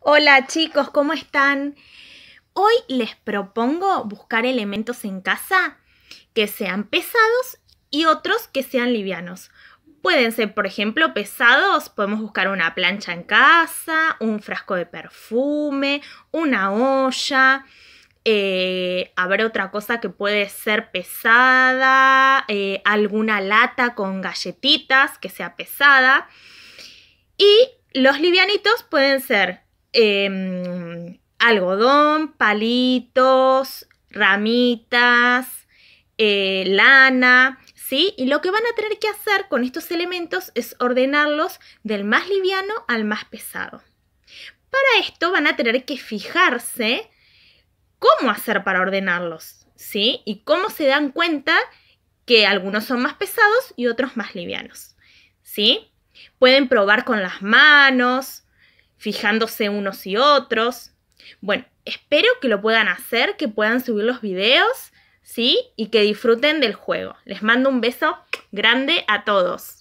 Hola chicos, ¿cómo están? Hoy les propongo buscar elementos en casa que sean pesados y otros que sean livianos. Pueden ser, por ejemplo, pesados, podemos buscar una plancha en casa, un frasco de perfume, una olla. Eh, habrá otra cosa que puede ser pesada, eh, alguna lata con galletitas que sea pesada. Y los livianitos pueden ser Em, algodón, palitos, ramitas, eh, lana, ¿sí? Y lo que van a tener que hacer con estos elementos es ordenarlos del más liviano al más pesado. Para esto van a tener que fijarse cómo hacer para ordenarlos, ¿sí? Y cómo se dan cuenta que algunos son más pesados y otros más livianos, ¿sí? Pueden probar con las manos, fijándose unos y otros. Bueno, espero que lo puedan hacer, que puedan subir los videos, ¿sí? Y que disfruten del juego. Les mando un beso grande a todos.